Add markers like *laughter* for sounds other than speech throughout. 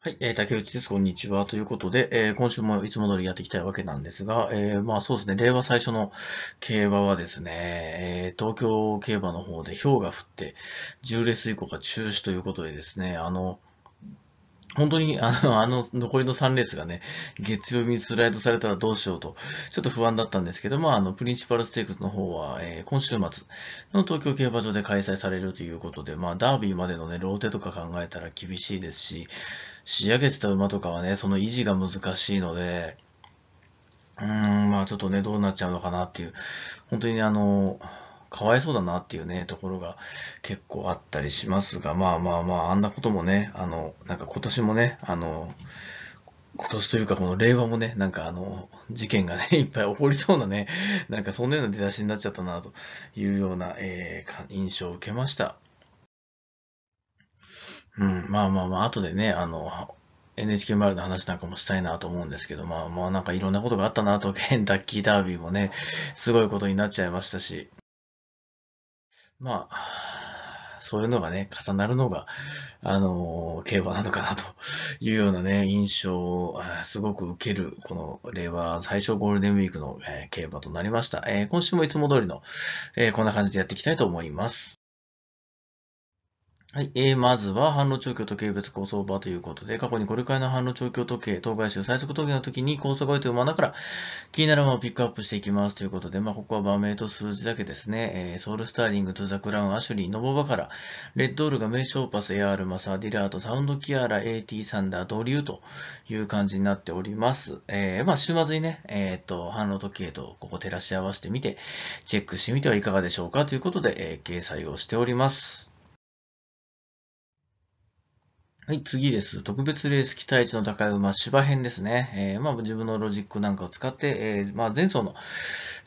はい、えー、竹内です。こんにちは。ということで、えー、今週もいつも通りやっていきたいわけなんですが、えー、まあそうですね、令和最初の競馬はですね、えー、東京競馬の方で氷が降って、10レース以降が中止ということでですね、あの、本当にあの、あの残りの3レースがね、月曜日にスライドされたらどうしようと、ちょっと不安だったんですけど、まあ、あの、プリンシパルステークスの方は、えー、今週末の東京競馬場で開催されるということで、まあ、ダービーまでのね、ローテとか考えたら厳しいですし、仕上げてた馬とかはね、その維持が難しいので、うーん、まあちょっとね、どうなっちゃうのかなっていう、本当にあの、かわいそうだなっていうね、ところが結構あったりしますが、まあまあまあ、あんなこともね、あの、なんか今年もね、あの、今年というかこの令和もね、なんかあの、事件がね、*laughs* いっぱい起こりそうなね、なんかそんなような出だしになっちゃったなというような、えー、印象を受けました。うん、まあまあまあ、後でね、あの、NHK マルの話なんかもしたいなと思うんですけど、まあまあなんかいろんなことがあったなと、ケンタッキーダービーもね、すごいことになっちゃいましたし、まあ、そういうのがね、重なるのが、あの競馬なのかなというようなね、印象をすごく受ける、この令和最初ゴールデンウィークの、え競馬となりました。え今週もいつも通りの、えこんな感じでやっていきたいと思います。はい、えー、まずは反応調教時計別構想場ということで、過去にこれくらいの反応調教時計、東海集最速時計の時に構想場という罠から気になるものをピックアップしていきますということで、まあ、ここは場名と数字だけですね、えー、ソウルスターリング、トゥザクラウン、アシュリー、ノボバカラ、レッドオールが名称パス、エアール、マサ、ディラート、サウンドキアラ、AT サンダー、ドリューという感じになっております。えー、まあ、週末にね、えー、っと、反応時計とここ照らし合わせてみて、チェックしてみてはいかがでしょうかということで、えー、掲載をしております。はい、次です。特別レース期待値の高い馬、芝編ですね。えー、まあ、自分のロジックなんかを使って、えー、まあ、前走の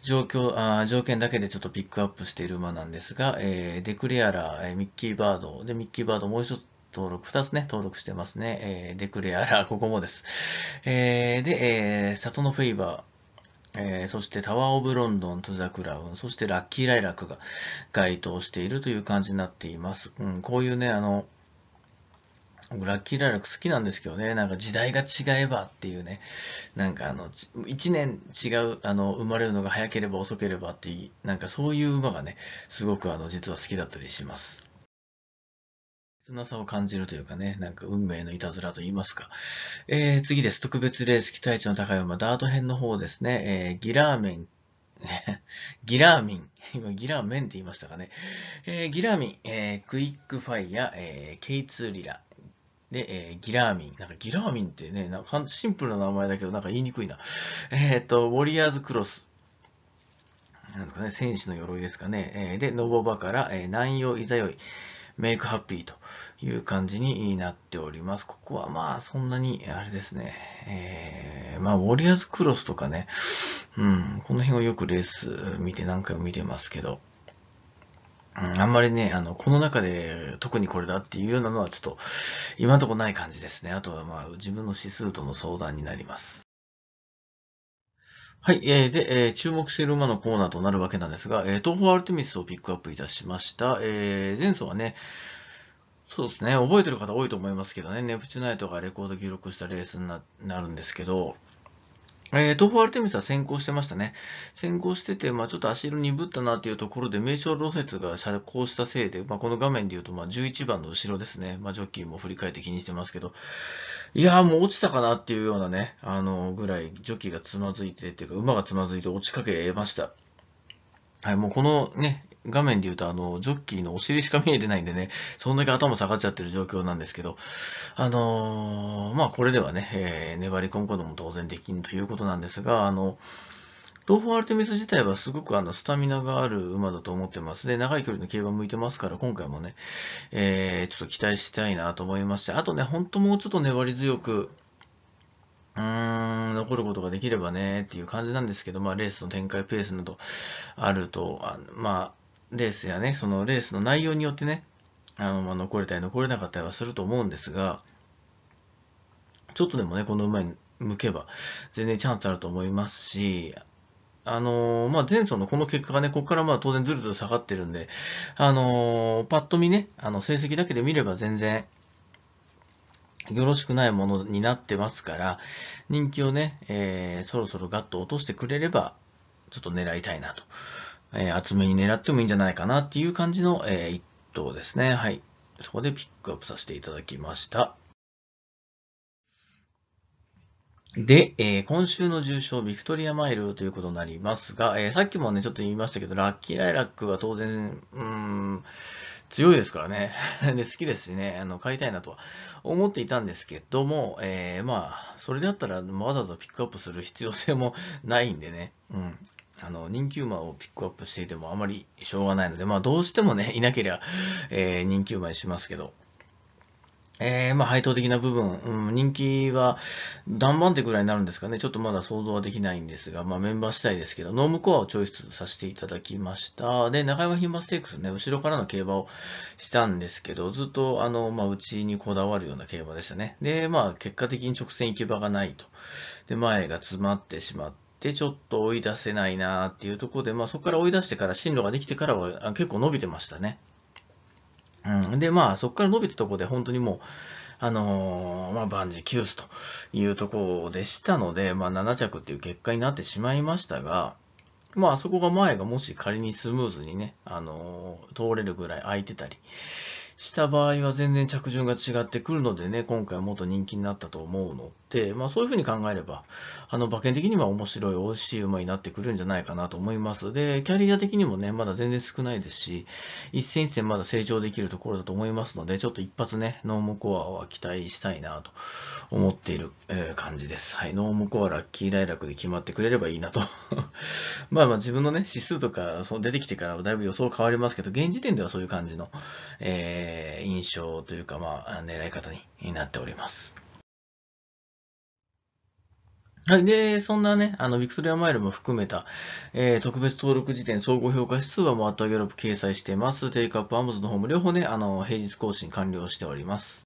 状況あ、条件だけでちょっとピックアップしている馬なんですが、えー、デクレアラ、えミッキーバード、で、ミッキーバードもう一つ登録、二つね、登録してますね。えデクレアラ、ー、ここもです。えで、えー、里のフェイバー、えー、そしてタワーオブロンドン、トゥザクラウン、そしてラッキーライラックが該当しているという感じになっています。うん、こういうね、あの、ラッキーラルラック好きなんですけどね、なんか時代が違えばっていうね、なんかあの、一年違う、あの、生まれるのが早ければ遅ければっていう、なんかそういう馬がね、すごくあの、実は好きだったりします。切なさを感じるというかね、なんか運命のいたずらと言いますか。えー、次です。特別レース期待値の高い馬、ダート編の方ですね、えー、ギラーメン *laughs* ギラーミン。今、ギラーメンって言いましたかね。えー、ギラーミン、えー、クイックファイヤ、ー、えー、K2 リラ、で、えー、ギラーミン。なんかギラーミンってね、なんかシンプルな名前だけど、なんか言いにくいな。えっ、ー、と、ウォリアーズクロス。なんかね、戦士の鎧ですかね。えー、で、ノボバから、えー、南洋いざよい、メイクハッピーという感じになっております。ここはまあ、そんなに、あれですね。えー、まあ、ウォリアーズクロスとかね、うん、この辺をよくレース見て何回も見てますけど、あんまりね、あの、この中で特にこれだっていうようなのはちょっと今のところない感じですね。あとはまあ自分の指数との相談になります。はい。えー、で、えー、注目している馬のコーナーとなるわけなんですが、えー、東方アルテミスをピックアップいたしました。えー、前走はね、そうですね、覚えてる方多いと思いますけどね、ネプチュナイトがレコード記録したレースになるんですけど、えー、東方アルテミスは先行してましたね。先行してて、まあ、ちょっと足色鈍ったなっていうところで、名称路説が遮光したせいで、まあ、この画面で言うと、まあ、11番の後ろですね。まあ、ジョッキーも振り返って気にしてますけど、いやーもう落ちたかなっていうようなね、あのぐらい、ジョッキーがつまずいてっていうか、馬がつまずいて落ちかけました。はい、もうこのね、画面で言うと、あの、ジョッキーのお尻しか見えてないんでね、そんだけ頭下がっちゃってる状況なんですけど、あのー、まあ、これではね、えー、粘り込むことも当然できんということなんですが、あの、東方アルテミス自体はすごくあのスタミナがある馬だと思ってます。で、長い距離の競馬向いてますから、今回もね、えー、ちょっと期待したいなと思いまして、あとね、ほんともうちょっと粘り強く、うーん、残ることができればねっていう感じなんですけど、まあ、レースの展開ペースなどあると、あまレースやね、そのレースの内容によってね、あの、まあ、残れたり残れなかったりはすると思うんですが、ちょっとでもね、この馬に向けば、全然チャンスあると思いますし、あのー、まあ、前走のこの結果がね、ここからまあ当然ずるずる下がってるんで、あのー、パッと見ね、あの、成績だけで見れば全然、よろしくないものになってますから、人気をね、えー、そろそろガッと落としてくれれば、ちょっと狙いたいなとえー、厚めに狙ってもいいんじゃないかなっていう感じの、えー、一投ですね。はい。そこでピックアップさせていただきました。で、えー、今週の重賞、ビクトリアマイルということになりますが、えー、さっきもね、ちょっと言いましたけど、ラッキーライラックは当然、うん、強いですからね。*laughs* で、好きですしね、あの、買いたいなとは思っていたんですけども、えー、まあ、それであったらわざわざピックアップする必要性もないんでね、うん。あの、人気馬をピックアップしていてもあまりしょうがないので、まあ、どうしてもね、いなければ、えー、人気馬にしますけど、えー、まあ、配当的な部分、うん、人気は何番手ぐらいになるんですかね、ちょっとまだ想像はできないんですが、まあ、メンバー次第ですけど、ノームコアをチョイスさせていただきました。で、中山牝馬ステークスね、後ろからの競馬をしたんですけど、ずっと、あの、まあ、うちにこだわるような競馬でしたね。で、まあ、結果的に直線行き場がないと。で、前が詰まってしまって、で、ちょっと追い出せないなっていうところで、まあ、そこから追い出してから進路ができてからは結構伸びてましたね。うん、で、まあ、そこから伸びたところで本当にもう、あのー、まあ、万事休すというところでしたので、まあ、7着っていう結果になってしまいましたが、まあ、そこが前がもし仮にスムーズにね、あのー、通れるぐらい空いてたり、した場合は全然着順が違ってくるのでね、今回はもっと人気になったと思うので、まあそういうふうに考えれば、あの馬券的には面白い、美味しい馬になってくるんじゃないかなと思います。で、キャリア的にもね、まだ全然少ないですし、一戦一戦まだ成長できるところだと思いますので、ちょっと一発ね、ノームコアは期待したいなと思っている、え感じです。はい、ノームコアラッキーライラクで決まってくれればいいなとまあまあ自分のね、指数とかそう出てきてからだいぶ予想変わりますけど、現時点ではそういう感じの、えー、印象というか、まあ、狙い方になっております。はい。で、そんなね、あの、ビクトリアマイルも含めた、えー、特別登録時点総合評価指数はもうアットギャロップ掲載してます。テイクアップアムズの方も両方ね、あの、平日更新完了しております。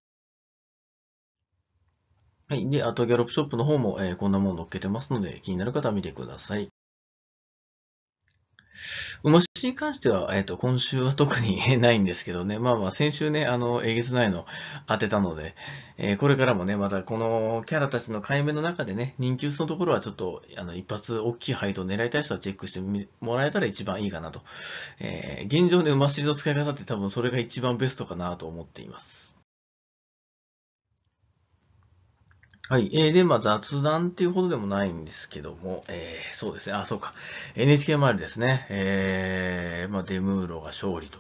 はい。で、アットギャロップショップの方も、えー、こんなもの載っけてますので、気になる方は見てください。虫に関しては、えっ、ー、と、今週は特にないんですけどね、まあまあ、先週ね、あの、えげつないの当てたので、えー、これからもね、またこのキャラたちの解明の中でね、人気薄のところはちょっと、あの、一発大きい配当を狙いたい人はチェックしてもらえたら一番いいかなと。えー、現状ね、馬尻の使い方って多分それが一番ベストかなと思っています。はい。えー、で、まあ、雑談っていうほどでもないんですけども、えー、そうですね。あ、そうか。NHK 周りですね。えー、まあ、デムーロが勝利と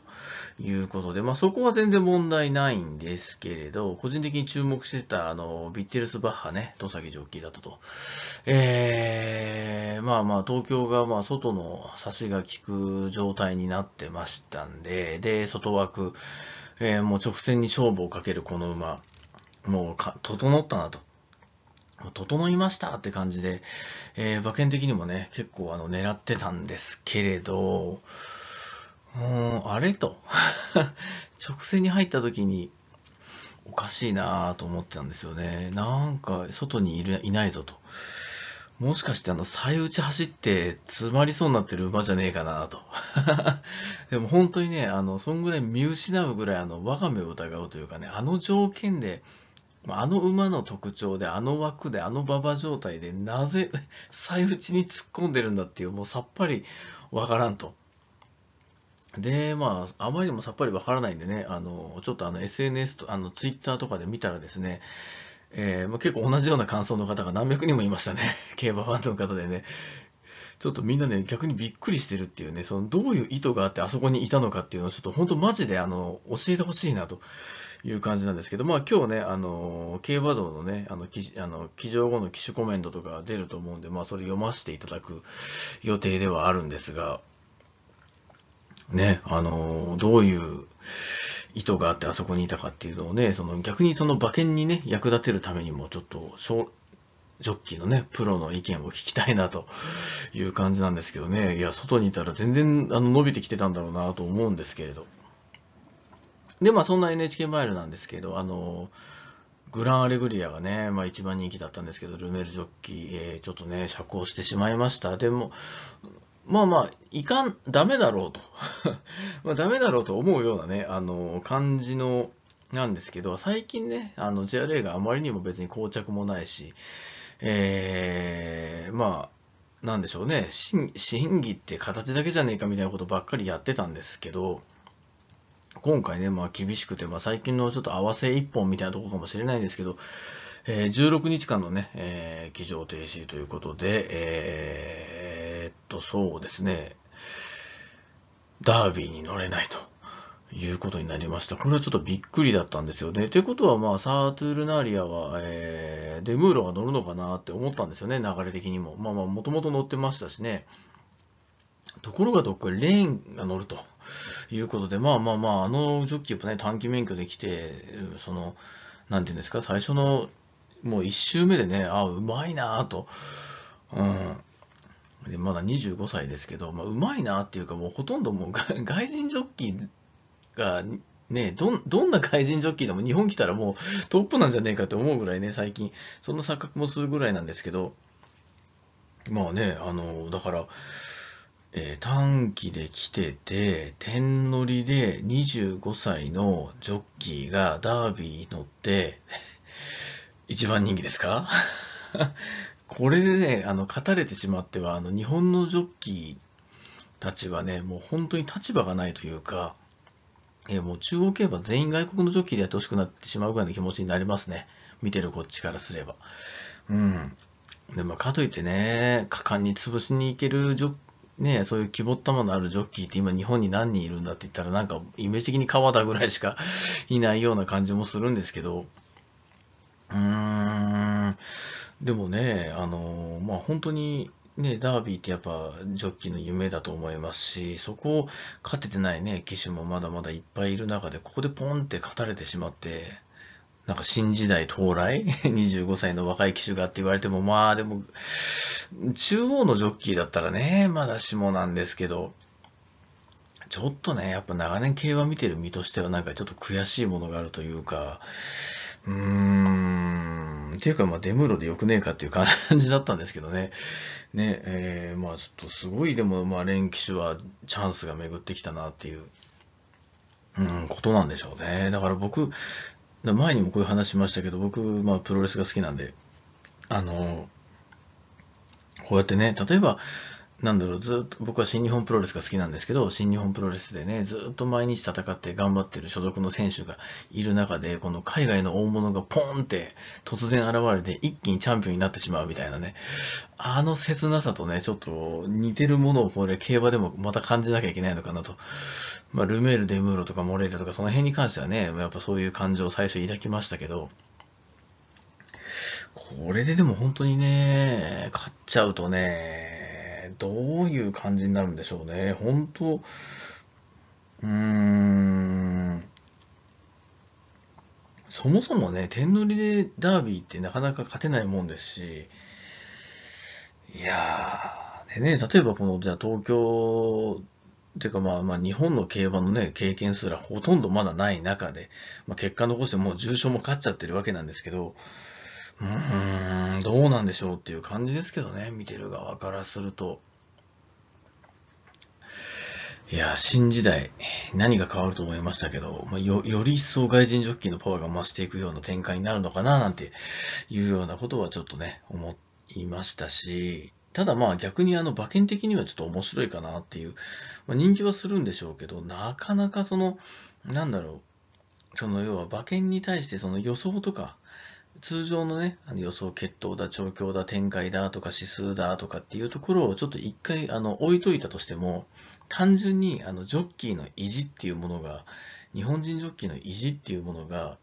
いうことで、まあ、そこは全然問題ないんですけれど、個人的に注目してた、あの、ビッテルスバッハね、戸崎ジョッキーだったと。えー、まあまあ、東京が、まあ、外の差しが効く状態になってましたんで、で、外枠、えー、もう直線に勝負をかけるこの馬、もうか、整ったなと。整いましたって感じで、えー、馬券的にもね、結構あの狙ってたんですけれど、もう、あれと *laughs* 直線に入った時に、おかしいなぁと思ってたんですよね。なんか、外にいるいないぞと。もしかしてあの、最内走って詰まりそうになってる馬じゃねえかなと。*laughs* でも本当にね、あの、そんぐらい見失うぐらいあの、我が目を疑うというかね、あの条件であの馬の特徴で、あの枠で、あの馬場状態で、なぜ、最 *laughs* 内に突っ込んでるんだっていう、もうさっぱりわからんと。で、まあ、あまりにもさっぱりわからないんでね、あの、ちょっとあの SNS と、あの、Twitter とかで見たらですね、えー、ま結構同じような感想の方が何百人もいましたね。*laughs* 競馬ファンの方でね。ちょっとみんなね、逆にびっくりしてるっていうね、そのどういう意図があってあそこにいたのかっていうのをちょっと本当マジであの教えてほしいなという感じなんですけど、まあ今日ね、あの、競馬道のね、あの、記あの騎乗後の機種コメントとか出ると思うんで、まあそれ読ませていただく予定ではあるんですが、ね、あの、どういう意図があってあそこにいたかっていうのをね、その逆にその馬券にね、役立てるためにもちょっと、ジョッキーのね、プロの意見を聞きたいなという感じなんですけどね。いや、外にいたら全然あの伸びてきてたんだろうなと思うんですけれど。で、まあそんな NHK マイルなんですけど、あの、グランアレグリアがね、まあ一番人気だったんですけど、ルメールジョッキー、えー、ちょっとね、遮光してしまいました。でも、まあまあ、いかん、ダメだろうと。*laughs* まあダメだろうと思うようなね、あの、感じの、なんですけど、最近ね、あの、JRA があまりにも別に膠着もないし、えー、まあ、なんでしょうね、審議って形だけじゃねえかみたいなことばっかりやってたんですけど、今回ね、まあ厳しくて、まあ最近のちょっと合わせ一本みたいなとこかもしれないんですけど、えー、16日間のね、えー、騎乗停止ということで、えー、っと、そうですね、ダービーに乗れないと。いうことになりました。これはちょっとびっくりだったんですよね。ということは、まあ、サートゥールナーリアは、えー、デムーロが乗るのかなって思ったんですよね、流れ的にも。まあまあ、もともと乗ってましたしね。ところがどっかレーンが乗ると。いうことで、まあまあまあ、あのジョッキーもね、短期免許で来て、その、なんていうんですか、最初の、もう1周目でね、あ、うまいなと。うん。でまだ25歳ですけど、まあ、うまいなっていうか、もうほとんどもう外人ジョッキーが、ね、どどんな外人ジョッキーでも日本来たらもうトップなんじゃねえかと思うぐらいね、最近、そんな錯覚もするぐらいなんですけど、まあね、あの、だから、えー、短期で来てて、点乗りで25歳のジョッキーがダービーに乗って、一番人気ですか *laughs* これでね、あの、勝たれてしまっては、あの、日本のジョッキーたちはね、もう本当に立場がないというか、えー、もう中央競馬全員外国のジョッキーでやってほしくなってしまうぐらいの気持ちになりますね。見てるこっちからすれば。うん。でも、かといってね、果敢に潰しに行けるジョッね、そういう希望ったものあるジョッキーって今日本に何人いるんだって言ったらなんかイメージ的に川田ぐらいしか *laughs* いないような感じもするんですけど、うーん、でもね、あの、まあ、本当にね、ダービーってやっぱジョッキーの夢だと思いますし、そこを勝ててないね、騎手もまだまだいっぱいいる中で、ここでポンって勝たれてしまって、なんか新時代到来 ?25 *laughs* 歳の若い騎手がって言われても、まあでも、中央のジョッキーだったらね、まだしもなんですけど、ちょっとね、やっぱ長年競馬見てる身としてはなんかちょっと悔しいものがあるというか、うーん、っていうかまあデムーロでよくねえかっていう感じだったんですけどね。ね、えー、まあちょっとすごいでもまあ連騎手はチャンスが巡ってきたなっていう、うん、ことなんでしょうね。だから僕、前にもこういう話しましたけど、僕、まあプロレスが好きなんで、あの、こうやってね、例えば、なんだろう、ずっと、僕は新日本プロレスが好きなんですけど、新日本プロレスでね、ずっと毎日戦って頑張ってる所属の選手がいる中で、この海外の大物がポーンって突然現れて一気にチャンピオンになってしまうみたいなね、あの切なさとね、ちょっと似てるものをこれ競馬でもまた感じなきゃいけないのかなと。まあ、ルメール、デムーロとかモレールとかその辺に関してはね、やっぱそういう感情を最初抱きましたけど、これででも本当にね、買っちゃうとね、どういう感じになるんでしょうね。本当、うーん、そもそもね、点取りでダービーってなかなか勝てないもんですし、いやー、でね、例えばこの、じゃあ東京、てかまあまあ日本の競馬のね、経験すらほとんどまだない中で、まあ、結果残してもう重賞も勝っちゃってるわけなんですけど、うーん、どうなんでしょうっていう感じですけどね、見てる側からすると。いや、新時代、何が変わると思いましたけど、まあ、よ、より一層外人ジョッキーのパワーが増していくような展開になるのかな、なんていうようなことはちょっとね、思いましたし、ただまあ逆にあの馬券的にはちょっと面白いかなっていう、まあ、人気はするんでしょうけど、なかなかその、なんだろう、その要は馬券に対してその予想とか、通常のね、あの予想決闘だ、調教だ、展開だとか指数だとかっていうところをちょっと一回あの置いといたとしても、単純にあのジョッキーの意地っていうものが、日本人ジョッキーの意地っていうものが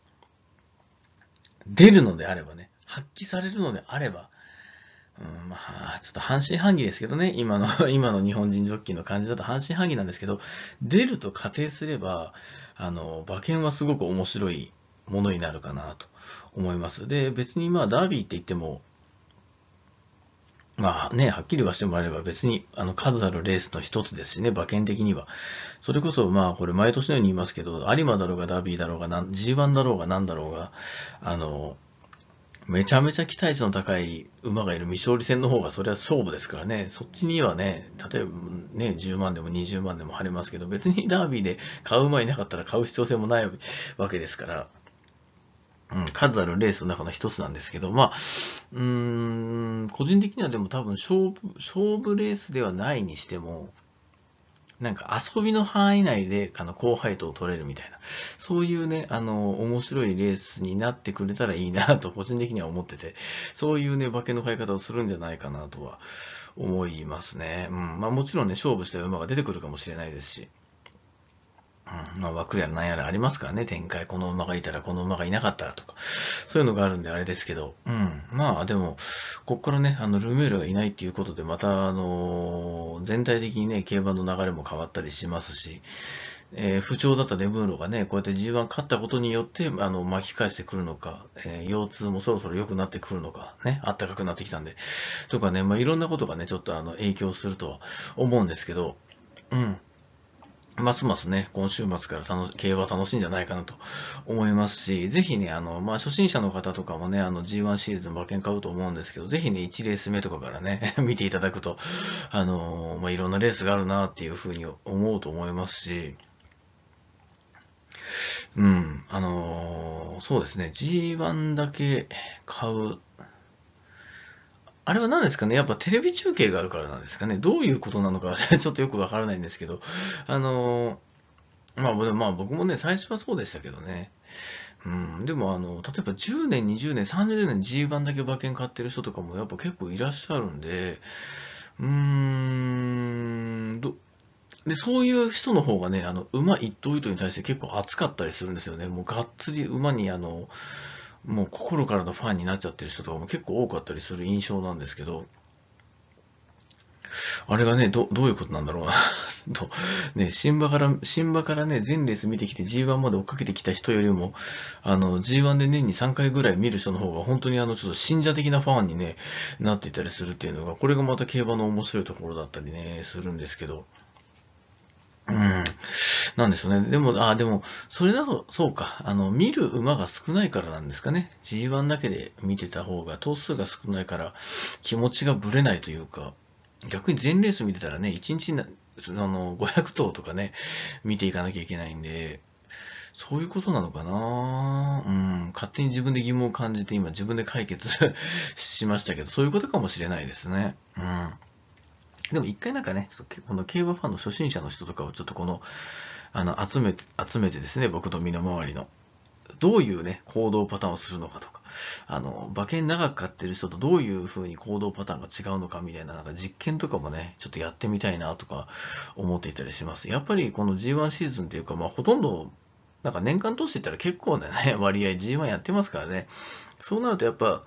出るのであればね、発揮されるのであれば、うん、まあ、ちょっと半信半疑ですけどね、今の、*laughs* 今の日本人ジョッキーの感じだと半信半疑なんですけど、出ると仮定すれば、あの、馬券はすごく面白いものになるかなと思います。で、別にまあダービーって言っても、まあね、はっきりはしてもらえれば別にあの数あるレースの一つですしね、馬券的には。それこそまあこれ毎年のように言いますけど、有馬だろうがダービーだろうが、G1 だろうが何だろうが、あの、めちゃめちゃ期待値の高い馬がいる未勝利戦の方がそれは勝負ですからね、そっちにはね、例えばね、10万でも20万でも貼れますけど、別にダービーで買う馬いなかったら買う必要性もないわけですから。うん、数あるレースの中の一つなんですけど、まあ、うーん、個人的にはでも多分勝負、勝負レースではないにしても、なんか遊びの範囲内であの高配当を取れるみたいな、そういうね、あの、面白いレースになってくれたらいいなと個人的には思ってて、そういうね、化けの買い方をするんじゃないかなとは思いますね。うん。まあもちろんね、勝負した馬が出てくるかもしれないですし。うん、まあ枠やらなんやらありますからね、展開。この馬がいたら、この馬がいなかったらとか、そういうのがあるんであれですけど、うん。まあでも、こっからね、あの、ルメールがいないっていうことで、また、あのー、全体的にね、競馬の流れも変わったりしますし、えー、不調だったデブーロがね、こうやって G1 勝ったことによって、あの、巻き返してくるのか、えー、腰痛もそろそろ良くなってくるのか、ね、あったかくなってきたんで、とかね、まあいろんなことがね、ちょっとあの、影響するとは思うんですけど、うん。ますますね、今週末から楽競馬楽しいんじゃないかなと思いますし、ぜひね、あの、まあ、初心者の方とかもね、あの、G1 シリーズの馬券買うと思うんですけど、ぜひね、1レース目とかからね、*laughs* 見ていただくと、あの、まあ、いろんなレースがあるなっていうふうに思うと思いますし、うん、あのそうですね、G1 だけ買うあれは何ですかねやっぱテレビ中継があるからなんですかねどういうことなのか *laughs* ちょっとよくわからないんですけど、あのー、まあ、まあ僕もね、最初はそうでしたけどね。うん、でもあの、例えば10年、20年、30年 G 版だけ馬券買ってる人とかもやっぱ結構いらっしゃるんで、うーん、ど、で、そういう人の方がね、あの、馬一頭一頭に対して結構熱かったりするんですよね。もうがっつり馬にあの、もう心からのファンになっちゃってる人とかも結構多かったりする印象なんですけど、あれがね、ど、どういうことなんだろうな *laughs* と、ね、新馬から、新馬からね、前列見てきて G1 まで追っかけてきた人よりも、あの、G1 で年に3回ぐらい見る人の方が、本当にあの、ちょっと信者的なファンにね、なっていたりするっていうのが、これがまた競馬の面白いところだったりね、するんですけど、なんですね。でも、あ、でも、それだと、そうか、あの、見る馬が少ないからなんですかね。G1 だけで見てた方が、頭数が少ないから、気持ちがぶれないというか、逆に全レース見てたらね、1日な、あの、500頭とかね、見ていかなきゃいけないんで、そういうことなのかなうん、勝手に自分で疑問を感じて今自分で解決 *laughs* しましたけど、そういうことかもしれないですね。うん。でも一回なんかね、ちょっとこの競馬ファンの初心者の人とかをちょっとこのあの集め集めてですね、僕の身の回りの、どういうね、行動パターンをするのかとか、あの、馬券長く買ってる人とどういうふうに行動パターンが違うのかみたいな、なんか実験とかもね、ちょっとやってみたいなとか思っていたりします。やっぱりこの G1 シーズンっていうか、まあほとんどなんか年間通していったら結構なね、割合 G1 やってますからね。そうなるとやっぱ、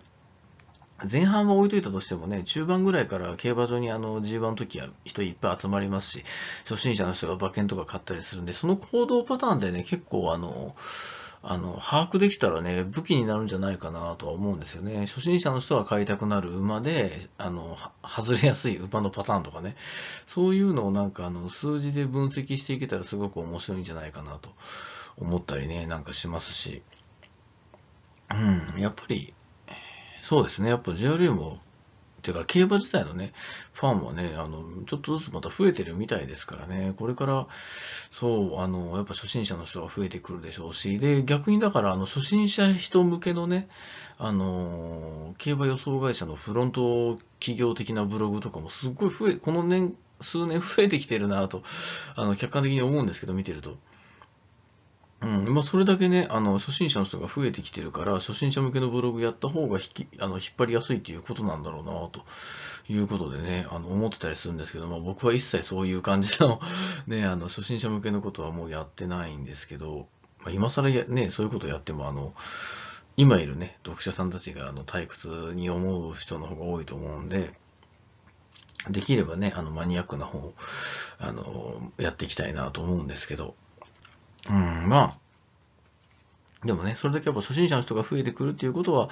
前半は置いといたとしてもね、中盤ぐらいから競馬場にあの G1 の時は人いっぱい集まりますし、初心者の人が馬券とか買ったりするんで、その行動パターンでね、結構あの、あの、把握できたらね、武器になるんじゃないかなとは思うんですよね。初心者の人が買いたくなる馬で、あの、外れやすい馬のパターンとかね、そういうのをなんかあの、数字で分析していけたらすごく面白いんじゃないかなと思ったりね、なんかしますし、うん、やっぱり、そうですね、やっぱ JRA も、てか競馬自体のね、ファンはね、あの、ちょっとずつまた増えてるみたいですからね、これから、そう、あの、やっぱ初心者の人が増えてくるでしょうし、で、逆にだから、あの、初心者人向けのね、あの、競馬予想会社のフロント企業的なブログとかもすっごい増え、この年、数年増えてきてるなと、あの、客観的に思うんですけど、見てると。うんまあ、それだけね、あの初心者の人が増えてきてるから、初心者向けのブログやった方が引きあの引っ張りやすいということなんだろうなということでね、あの思ってたりするんですけど、まあ、僕は一切そういう感じの *laughs* ね、あの初心者向けのことはもうやってないんですけど、まあ、今更や、ね、そういうことやっても、あの今いるね、読者さんたちがあの退屈に思う人の方が多いと思うんで、できればね、あのマニアックな方をあのやっていきたいなと思うんですけど、うん、まあ、でもね、それだけやっぱ初心者の人が増えてくるっていうことは、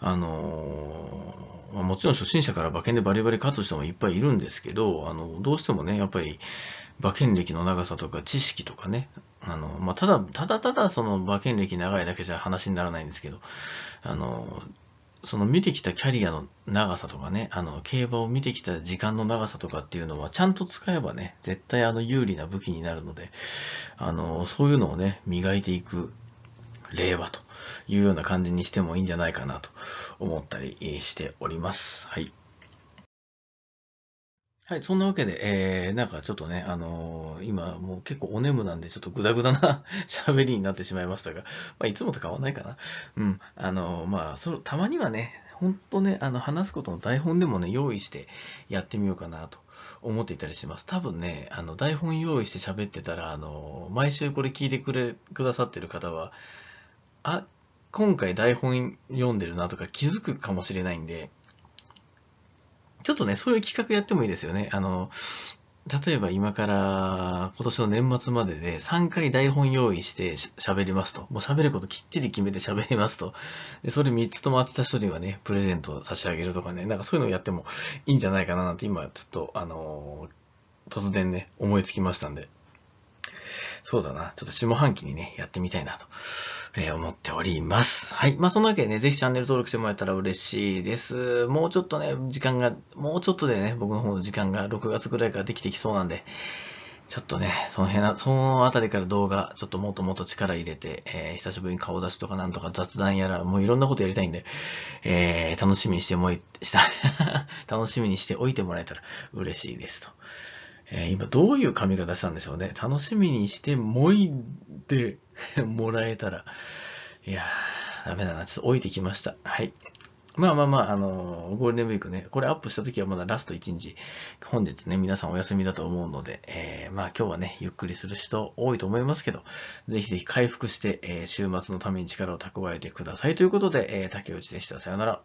あのー、もちろん初心者から馬券でバリバリ勝つ人もいっぱいいるんですけど、あの、どうしてもね、やっぱり馬券歴の長さとか知識とかね、あの、まあ、ただ、ただただその馬券歴長いだけじゃ話にならないんですけど、あのー、その見てきたキャリアの長さとかね、あの、競馬を見てきた時間の長さとかっていうのは、ちゃんと使えばね、絶対あの、有利な武器になるので、あの、そういうのをね、磨いていく、令和というような感じにしてもいいんじゃないかなと思ったりしております。はい。はい、そんなわけで、えー、なんかちょっとね、あのー、今もう結構お眠なんで、ちょっとグダグダな *laughs* 喋りになってしまいましたが、まあ、いつもと変わらないかな。うん、あのー、まあ、そたまにはね、ほんとね、あの、話すことの台本でもね、用意してやってみようかなと思っていたりします。多分ね、あの、台本用意して喋ってたら、あのー、毎週これ聞いてくれ、くださってる方は、あ、今回台本読んでるなとか気づくかもしれないんで、ちょっとね、そういう企画やってもいいですよね。あの、例えば今から今年の年末までで3回台本用意して喋りますと。もう喋ることきっちり決めて喋りますと。で、それ3つとも当てた人にはね、プレゼントを差し上げるとかね、なんかそういうのをやってもいいんじゃないかななんて今ちょっと、あのー、突然ね、思いつきましたんで。そうだな。ちょっと下半期にね、やってみたいなとえ思っております。はい。まあ、そんなわけでね、ぜひチャンネル登録してもらえたら嬉しいです。もうちょっとね、時間が、もうちょっとでね、僕の方の時間が6月ぐらいからできてきそうなんで、ちょっとね、その辺そのあたりから動画、ちょっともっともっと力入れて、えー、久しぶりに顔出しとかなんとか雑談やら、もういろんなことやりたいんで、えー、楽しみにしてもい、した *laughs* 楽しみにしておいてもらえたら嬉しいですと。えー、今どういう髪型したんでしょうね。楽しみにしてもいで *laughs* もらえたら、いやー、ダメだな。ちょっと置いてきました。はい。まあまあまあ、あのー、ゴールデンウィークね、これアップした時はまだラスト1日、本日ね、皆さんお休みだと思うので、えー、まあ今日はね、ゆっくりする人多いと思いますけど、ぜひぜひ回復して、えー、週末のために力を蓄えてくださいということで、えー、竹内でした。さよなら。